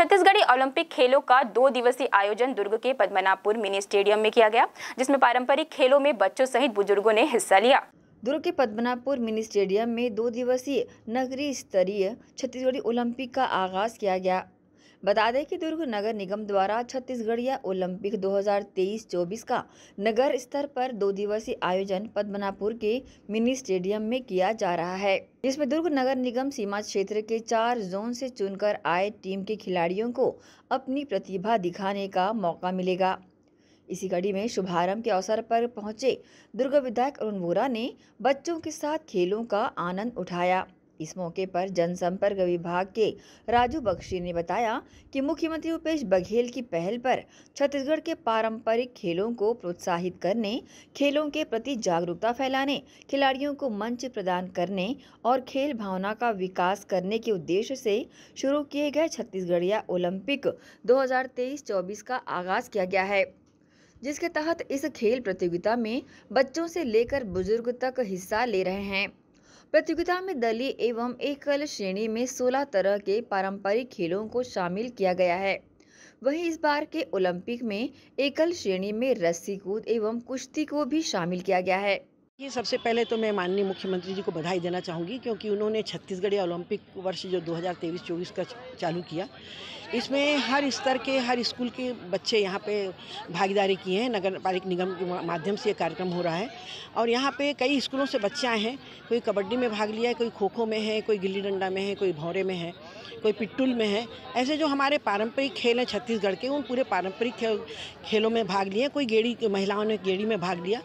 Chhattisgarhi Olympic खेलों का दो दिवसीय आयोजन दुर्ग के पद्मनापुर मिनी स्टेडियम में किया गया जिसमें पारंपरिक खेलों में बच्चों सहित बुजुर्गों ने हिस्सा लिया दुर्ग के पद्मनापुर मिनी स्टेडियम में दो दिवसीय नगरीय स्तरीय छत्तीसगढ़ी ओलंपिक का आगाज किया गया बता दें कि दुर्ग नगर निगम द्वारा छत्तीसगढ़िया ओलंपिक 2023-24 का नगर स्तर पर दो दिवसीय आयोजन पद्मनापुर के मिनी स्टेडियम में किया जा रहा है जिसमें दुर्ग नगर निगम सीमा क्षेत्र के चार जोन से चुनकर आए टीम के खिलाड़ियों को अपनी प्रतिभा दिखाने का मौका मिलेगा इसी कड़ी में शुभारंभ के अवसर पर पहुंचे दुर्ग विधायक अरुण वोरा ने बच्चों के साथ खेलों का आनंद उठाया इस मौके पर जनसंपर्क विभाग के राजू बख्शी ने बताया कि मुख्यमंत्री भूपेश बघेल की पहल पर छत्तीसगढ़ के पारंपरिक खेलों को प्रोत्साहित करने खेलों के प्रति जागरूकता फैलाने खिलाड़ियों को मंच प्रदान करने और खेल भावना का विकास करने के उद्देश्य से शुरू किए गए छत्तीसगढ़िया ओलंपिक 2023-24 का आगाज़ किया गया है जिसके तहत इस खेल प्रतियोगिता में बच्चों से लेकर बुजुर्ग तक हिस्सा ले रहे हैं प्रतियोगिता में दली एवं एकल श्रेणी में 16 तरह के पारंपरिक खेलों को शामिल किया गया है वहीं इस बार के ओलंपिक में एकल श्रेणी में रस्सी कूद एवं कुश्ती को भी शामिल किया गया है ये सबसे पहले तो मैं माननीय मुख्यमंत्री जी को बधाई देना चाहूँगी क्योंकि उन्होंने छत्तीसगढ़ी ओलंपिक वर्ष जो 2023-24 का चालू किया इसमें हर स्तर के हर स्कूल के बच्चे यहाँ पे भागीदारी किए हैं नगर पालिक निगम के माध्यम से ये कार्यक्रम हो रहा है और यहाँ पे कई स्कूलों से बच्चे आए हैं कोई कबड्डी में भाग लिया है कोई खो खो में है कोई गिल्ली डंडा में है कोई भौरे में है कोई पिट्टुल में है ऐसे जो हमारे पारंपरिक खेल हैं छत्तीसगढ़ के उन पूरे पारंपरिक खेलों में भाग लिए कोई गेड़ी महिलाओं ने गेड़ी में भाग लिया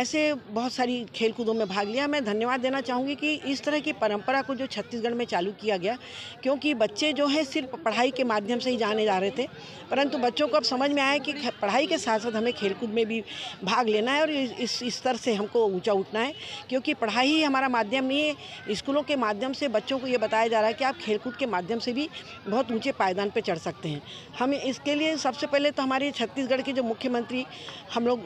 ऐसे बहुत सारी सारी खेल कूदों में भाग लिया मैं धन्यवाद देना चाहूँगी कि इस तरह की परंपरा को जो छत्तीसगढ़ में चालू किया गया क्योंकि बच्चे जो है सिर्फ पढ़ाई के माध्यम से ही जाने जा रहे थे परंतु बच्चों को अब समझ में आया कि पढ़ाई के साथ साथ हमें खेलकूद में भी भाग लेना है और इस स्तर से हमको ऊँचा उठना है क्योंकि पढ़ाई ही हमारा माध्यम नहीं है स्कूलों के माध्यम से बच्चों को ये बताया जा रहा है कि आप खेलकूद के माध्यम से भी बहुत ऊँचे पायदान पर चढ़ सकते हैं हम इसके लिए सबसे पहले तो हमारे छत्तीसगढ़ के जो मुख्यमंत्री हम लोग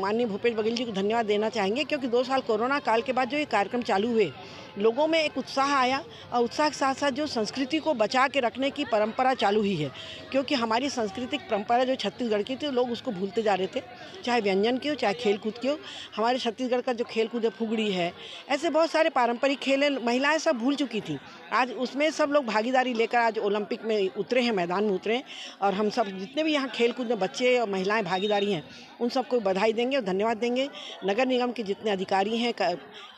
माननीय भूपेश बघेल जी को धन्यवाद देना चाहेंगे क्योंकि कि दो साल कोरोना काल के बाद जो ये कार्यक्रम चालू हुए लोगों में एक उत्साह आया और उत्साह के साथ साथ जो संस्कृति को बचा के रखने की परंपरा चालू ही है क्योंकि हमारी सांस्कृतिक परंपरा जो छत्तीसगढ़ की थी लोग उसको भूलते जा रहे थे चाहे व्यंजन की हो चाहे खेल कूद की हो हमारे छत्तीसगढ़ का जो खेल कूद है फुगड़ी है ऐसे बहुत सारे पारंपरिक खेल हैं महिलाएँ सब भूल चुकी थी आज उसमें सब लोग भागीदारी लेकर आज ओलंपिक में उतरे हैं मैदान में उतरे हैं और हम सब जितने भी यहाँ खेल कूद में बच्चे और महिलाएँ भागीदारी हैं उन सबको बधाई देंगे और धन्यवाद देंगे नगर निगम के जितने जितने अधिकारी हैं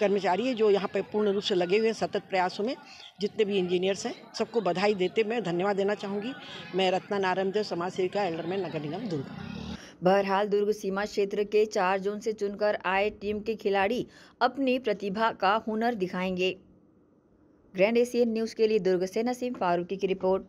कर्मचारी हैं जो यहाँ पर पूर्ण रूप से लगे हुए हैं सतत प्रयासों में जितने भी इंजीनियर्स हैं सबको बधाई देते मैं धन्यवाद देना चाहूँगी मैं रत्ना नारायण देव समाज सेविका एल्डरमैन नगर निगम दुर्गा बहरहाल दुर्ग सीमा क्षेत्र के चार जोन से चुनकर आए टीम के खिलाड़ी अपनी प्रतिभा का हुनर दिखाएंगे ग्रैंड एशियन न्यूज़ के लिए दुर्ग से नसीम फारूकी की रिपोर्ट